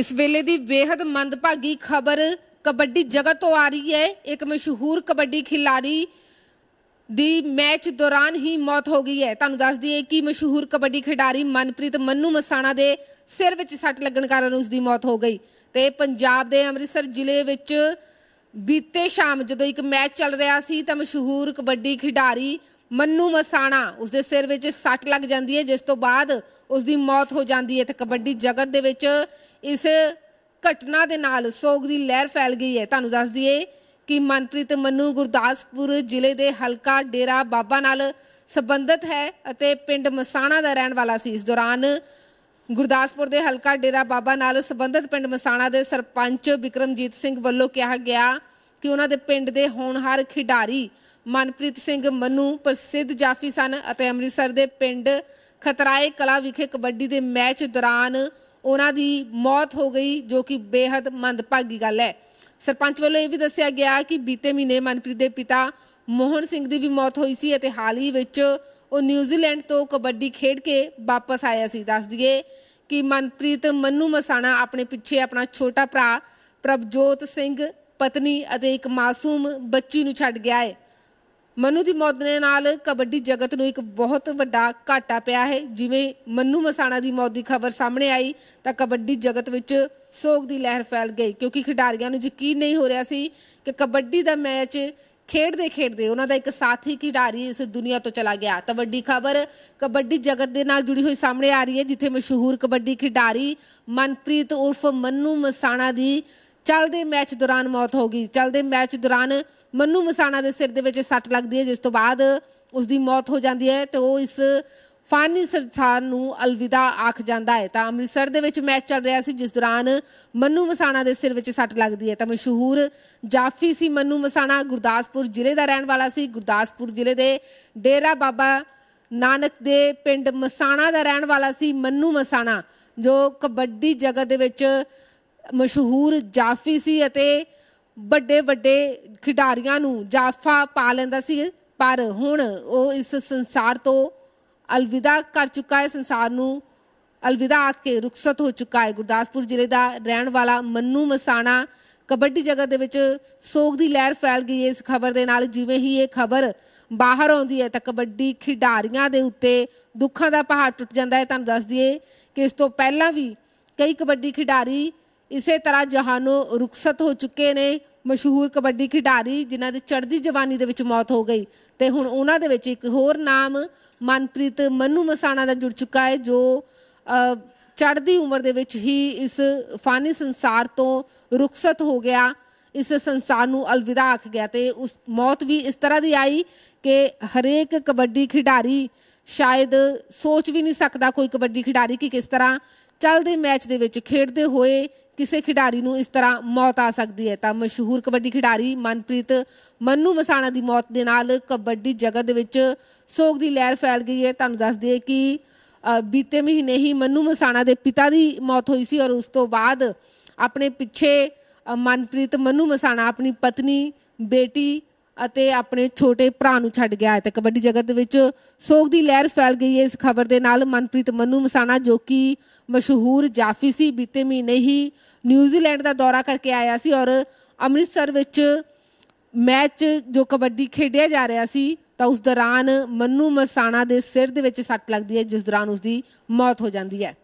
ਇਸ ਵੇਲੇ ਦੀ ਬੇहद ਮੰਦਭਾਗੀ ਖਬਰ ਕਬੱਡੀ ਜਗਤ ਤੋਂ ਆ ਰਹੀ ਹੈ ਇੱਕ ਮਸ਼ਹੂਰ ਕਬੱਡੀ ਖਿਡਾਰੀ ਦੀ ਮੈਚ ਦੌਰਾਨ ਹੀ ਮੌਤ ਹੋ ਗਈ ਹੈ ਤੁਹਾਨੂੰ ਦੱਸ ਦਈਏ ਕਿ ਮਸ਼ਹੂਰ ਕਬੱਡੀ ਖਿਡਾਰੀ ਮਨਪ੍ਰੀਤ ਮੰਨੂ ਮਸਾਣਾ ਦੇ ਸਿਰ ਵਿੱਚ ਸੱਟ ਲੱਗਣ ਕਾਰਨ ਉਸ ਦੀ ਮੌਤ ਹੋ ਗਈ ਤੇ ਪੰਜਾਬ ਦੇ ਅੰਮ੍ਰਿਤਸਰ ਜ਼ਿਲ੍ਹੇ ਵਿੱਚ ਬੀਤੇ ਸ਼ਾਮ ਜਦੋਂ ਇੱਕ ਮੈਚ ਚੱਲ ਰਿਹਾ ਸੀ ਤਾਂ ਮਸ਼ਹੂਰ ਕਬੱਡੀ ਖਿਡਾਰੀ ਮੰਨੂ ਮਸਾਣਾ ਉਸਦੇ ਸਿਰ ਵਿੱਚ ਸੱਟ ਲੱਗ ਜਾਂਦੀ ਹੈ ਜਿਸ ਤੋਂ ਬਾਅਦ ਉਸ ਦੀ ਮੌਤ ਹੋ ਜਾਂਦੀ ਹੈ ਤੇ ਕਬੱਡੀ ਜਗਤ ਦੇ ਵਿੱਚ ਇਸ ਘਟਨਾ ਦੇ ਨਾਲ ਸੋਗ ਦੀ ਲਹਿਰ ਫੈਲ ਗਈ ਹੈ ਤੁਹਾਨੂੰ ਦੱਸ ਦਈਏ ਕਿ ਮਨਪ੍ਰੀਤ ਮੰਨੂ ਗੁਰਦਾਸਪੁਰ ਜ਼ਿਲ੍ਹੇ ਦੇ ਹਲਕਾ ਡੇਰਾ ਬਾਬਾ ਨਾਲ ਸਬੰਧਤ ਹੈ ਅਤੇ ਪਿੰਡ ਮਸਾਣਾ ਦਾ ਰਹਿਣ ਵਾਲਾ ਸੀ ਇਸ ਦੌਰਾਨ ਗੁਰਦਾਸਪੁਰ ਦੇ ਹਲਕਾ ਡੇਰਾ ਬਾਬਾ ਨਾਲ ਸੰਬੰਧਿਤ ਪਿੰਡ ਮਸਾਣਾ ਦੇ ਸਰਪੰਚ ਵਿਕਰਮਜੀਤ ਸਿੰਘ ਵੱਲੋਂ ਕਿਹਾ ਗਿਆ ਕਿ ਉਹਨਾਂ ਦੇ ਪਿੰਡ ਦੇ ਹੋਣਹਾਰ ਖਿਡਾਰੀ ਮਨਪ੍ਰੀਤ ਸਿੰਘ ਮੰਨੂ ਪ੍ਰਸਿੱਧ ਜਾਫੀ ਸਨ ਅਤੇ ਅੰਮ੍ਰਿਤਸਰ ਦੇ ਪਿੰਡ ਖਤਰਾਏ ਕਲਾ ਵਿਖੇ ਕਬੱਡੀ ਦੇ ਮੈਚ ਦੌਰਾਨ ਉਹਨਾਂ ਦੀ ਮੌਤ ਹੋ ਗਈ ਜੋ ਕਿ ਬੇहद ਮੰਦਭਾਗੀ ਗੱਲ ਹੈ ਸਰਪੰਚ ਵੱਲੋਂ ਇਹ ਵੀ ਦੱਸਿਆ ਗਿਆ ਕਿ ਬੀਤੇ ਮਹੀਨੇ ਮਨਪ੍ਰੀਤ ਦੇ ਪਿਤਾ ਮੋਹਨ ਸਿੰਘ ਦੀ ਵੀ ਮੌਤ ਹੋਈ ਸੀ ਅਤੇ ਹਾਲ ਹੀ ਵਿੱਚ ਉਹ ਨਿਊਜ਼ੀਲੈਂਡ ਤੋਂ ਕਬੱਡੀ ਖੇਡ ਕੇ ਵਾਪਸ ਆਇਆ ਸੀ ਦੱਸ ਦਈਏ ਕਿ ਮਨਪ੍ਰੀਤ ਮੰਨੂ ਮਸਾਣਾ ਆਪਣੇ ਪਿੱਛੇ ਆਪਣਾ ਛੋਟਾ ਭਰਾ ਪ੍ਰਭਜੋਤ ਸਿੰਘ ਪਤਨੀ ਅਤੇ ਇੱਕ ਮਾਸੂਮ ਬੱਚੀ ਨੂੰ ਛੱਡ ਗਿਆ ਹੈ ਮਨੂ ਦੀ ਮੌਤ ਦੇ ਨਾਲ ਕਬੱਡੀ ਜਗਤ ਨੂੰ ਇੱਕ ਬਹੁਤ ਵੱਡਾ ਘਾਟਾ ਪਿਆ ਹੈ ਜਿਵੇਂ ਮੰਨੂ ਮਸਾਣਾ ਦੀ ਮੌਤ ਦੀ ਖਬਰ ਸਾਹਮਣੇ ਆਈ ਤਾਂ ਕਬੱਡੀ ਜਗਤ ਵਿੱਚ ਸੋਗ ਦੀ ਲਹਿਰ ਫੈਲ ਗਈ ਕਿਉਂਕਿ ਖਿਡਾਰੀਆਂ ਨੂੰ ਯਕੀਨ ਨਹੀਂ ਹੋ ਰਿਹਾ ਸੀ ਕਿ ਕਬੱਡੀ ਦਾ ਮੈਚ ਖੇਡਦੇ ਖੇਡਦੇ ਉਹਨਾਂ ਦਾ ਇੱਕ ਸਾਥੀ ਖਿਡਾਰੀ ਇਸ ਦੁਨੀਆ ਤੋਂ ਚਲਾ ਗਿਆ ਤਾਂ ਵੱਡੀ ਖਬਰ ਕਬੱਡੀ ਜਗਤ ਦੇ ਨਾਲ ਜੁੜੀ ਹੋਈ ਸਾਹਮਣੇ ਆ ਰਹੀ ਹੈ ਜਿੱਥੇ ਮਸ਼ਹੂਰ ਕਬੱਡੀ ਖਿਡਾਰੀ ਮਨਪ੍ਰੀਤ ਉਰਫ ਮੰਨੂ ਮਸਾਣਾ ਦੀ ਚੱਲਦੇ ਮੈਚ ਦੌਰਾਨ ਮੌਤ ਹੋ ਗਈ ਚੱਲਦੇ ਮੈਚ ਦੌਰਾਨ ਮੰਨੂ ਮਸਾਣਾ ਦੇ ਸਿਰ ਦੇ ਵਿੱਚ ਸੱਟ ਲੱਗਦੀ ਹੈ ਜਿਸ ਤੋਂ ਬਾਅਦ ਉਸ ਦੀ ਮੌਤ ਹੋ ਜਾਂਦੀ ਹੈ ਤੇ ਉਹ ਇਸ ਫਾਨੀ ਸਰਥਾਨ ਨੂੰ ਅਲਵਿਦਾ ਆਖ ਜਾਂਦਾ ਹੈ ਤਾਂ ਅੰਮ੍ਰਿਤਸਰ ਦੇ ਵਿੱਚ ਮੈਚ ਚੱਲ ਰਿਹਾ ਸੀ ਜਿਸ ਦੌਰਾਨ ਮੰਨੂ ਮਸਾਣਾ ਦੇ ਸਿਰ ਵਿੱਚ ਸੱਟ ਲੱਗਦੀ ਹੈ ਤਾਂ ਮਸ਼ਹੂਰ ਜਾਫੀ ਸੀ ਮੰਨੂ ਮਸਾਣਾ ਗੁਰਦਾਸਪੁਰ ਜ਼ਿਲ੍ਹੇ ਦਾ ਰਹਿਣ ਵਾਲਾ ਸੀ ਗੁਰਦਾਸਪੁਰ ਜ਼ਿਲ੍ਹੇ ਦੇ ਡੇਰਾ ਬਾਬਾ ਨਾਨਕ ਦੇ ਪਿੰਡ ਮਸਾਣਾ ਦਾ ਰਹਿਣ ਵਾਲਾ ਸੀ ਮੰਨੂ ਮਸਾਣਾ ਜੋ ਕਬੱਡੀ ਜਗਤ ਦੇ ਵਿੱਚ ਮਸ਼ਹੂਰ ਜਾਫੀ ਸੀ ਅਤੇ ਵੱਡੇ ਵੱਡੇ ਖਿਡਾਰੀਆਂ ਨੂੰ ਜਾਫਾ ਪਾ ਲੈਂਦਾ ਸੀ ਪਰ ਹੁਣ ਉਹ ਇਸ ਸੰਸਾਰ ਤੋਂ अलविदा ਕਰ ਚੁੱਕਾ ਹੈ ਸੰਸਾਰ ਨੂੰ ਆ ਕੇ ਰੁਖਸਤ ਹੋ ਚੁੱਕਾ ਹੈ ਗੁਰਦਾਸਪੁਰ ਜ਼ਿਲ੍ਹੇ ਦਾ ਰਹਿਣ ਵਾਲਾ ਮੰਨੂ ਮਸਾਣਾ ਕਬੱਡੀ ਜਗਤ ਦੇ ਵਿੱਚ ਸੋਗ ਦੀ ਲਹਿਰ ਫੈਲ ਗਈ ਹੈ ਇਸ ਖਬਰ ਦੇ ਨਾਲ ਜਿਵੇਂ ਹੀ ਇਹ ਖਬਰ ਬਾਹਰ ਆਉਂਦੀ ਹੈ ਤਾਂ ਕਬੱਡੀ ਖਿਡਾਰੀਆਂ ਦੇ ਉੱਤੇ ਦੁੱਖਾਂ ਦਾ ਪਹਾੜ ਟੁੱਟ ਜਾਂਦਾ ਹੈ ਤੁਹਾਨੂੰ ਦੱਸ ਦਈਏ ਕਿ ਇਸ ਤੋਂ ਪਹਿਲਾਂ ਵੀ ਕਈ ਕਬੱਡੀ ਖਿਡਾਰੀ ਇਸੇ ਤਰ੍ਹਾਂ ਜਹਾਨੋਂ ਰੁਖਸਤ ਹੋ ਚੁੱਕੇ ਨੇ ਮਸ਼ਹੂਰ ਕਬੱਡੀ ਖਿਡਾਰੀ ਜਿਨ੍ਹਾਂ ਦੀ ਚੜ੍ਹਦੀ ਜਵਾਨੀ ਦੇ ਵਿੱਚ ਮੌਤ ਹੋ ਗਈ ਤੇ ਹੁਣ ਉਹਨਾਂ ਦੇ ਵਿੱਚ ਇੱਕ ਹੋਰ ਨਾਮ ਮਨਪ੍ਰੀਤ ਮੰਨੂ ਮਸਾਣਾ ਦਾ ਜੁੜ ਚੁੱਕਾ ਹੈ ਜੋ ਚੜ੍ਹਦੀ ਉਮਰ ਦੇ ਵਿੱਚ ਹੀ ਇਸ ਫਾਨੀ ਸੰਸਾਰ ਤੋਂ ਰੁਖਸਤ ਹੋ ਗਿਆ ਇਸ ਸੰਸਾਰ ਨੂੰ ਅਲਵਿਦਾ ਆਖ ਗਿਆ ਤੇ ਉਸ ਮੌਤ ਵੀ ਇਸ ਤਰ੍ਹਾਂ ਦੀ ਆਈ ਕਿ ਹਰੇਕ ਕਬੱਡੀ ਖਿਡਾਰੀ ਸ਼ਾਇਦ ਸੋਚ ਵੀ ਨਹੀਂ ਸਕਦਾ ਕੋਈ ਕਬੱਡੀ ਖਿਡਾਰੀ ਕਿ ਕਿਸ ਤਰ੍ਹਾਂ ਚੱਲਦੇ ਮੈਚ ਦੇ ਵਿੱਚ ਖੇਡਦੇ ਹੋਏ ਕਿਸੇ ਖਿਡਾਰੀ ਨੂੰ ਇਸ ਤਰ੍ਹਾਂ ਮੌਤ ਆ ਸਕਦੀ ਹੈ ਤਾਂ ਮਸ਼ਹੂਰ ਕਬੱਡੀ ਖਿਡਾਰੀ ਮਨਪ੍ਰੀਤ ਮੰਨੂ ਮਸਾਣਾ ਦੀ ਮੌਤ ਦੇ ਨਾਲ ਕਬੱਡੀ ਜਗਤ ਵਿੱਚ ਸੋਗ ਦੀ ਲਹਿਰ ਫੈਲ ਗਈ ਹੈ ਤੁਹਾਨੂੰ ਦੱਸ ਦਈਏ ਕਿ ਬੀਤੇ ਮਹੀਨੇ ਹੀ ਮੰਨੂ ਮਸਾਣਾ ਦੇ ਪਿਤਾ ਦੀ ਮੌਤ ਹੋਈ ਸੀ ਔਰ ਉਸ ਤੋਂ ਬਾਅਦ ਆਪਣੇ ਪਿੱਛੇ ਮਨਪ੍ਰੀਤ ਮੰਨੂ ਮਸਾਣਾ ਆਪਣੀ ਪਤਨੀ ਬੇਟੀ ਅਤੇ ਆਪਣੇ ਛੋਟੇ ਭਰਾ ਨੂੰ ਛੱਡ ਗਿਆ ਹੈ ਤੇ ਕਬੱਡੀ ਜਗਤ ਦੇ ਵਿੱਚ ਸੋਗ ਦੀ ਲਹਿਰ ਫੈਲ ਗਈ ਹੈ ਇਸ ਖਬਰ ਦੇ ਨਾਲ ਮਨਪ੍ਰੀਤ ਮੰਨੂ ਮਸਾਣਾ ਜੋ ਕਿ ਮਸ਼ਹੂਰ ਜਾਫੀ ਸੀ ਬੀਤੇ ਮਹੀਨੇ ਹੀ ਨਿਊਜ਼ੀਲੈਂਡ ਦਾ ਦੌਰਾ ਕਰਕੇ ਆਇਆ ਸੀ ਔਰ ਅੰਮ੍ਰਿਤਸਰ ਵਿੱਚ ਮੈਚ ਜੋ ਕਬੱਡੀ ਖੇਡਿਆ ਜਾ ਰਿਹਾ ਸੀ ਤਾਂ ਉਸ ਦੌਰਾਨ ਮੰਨੂ ਮਸਾਣਾ ਦੇ ਸਿਰ ਦੇ ਵਿੱਚ ਸੱਟ ਲੱਗਦੀ ਹੈ ਜਿਸ ਦੌਰਾਨ ਉਸ ਦੀ ਮੌਤ ਹੋ ਜਾਂਦੀ ਹੈ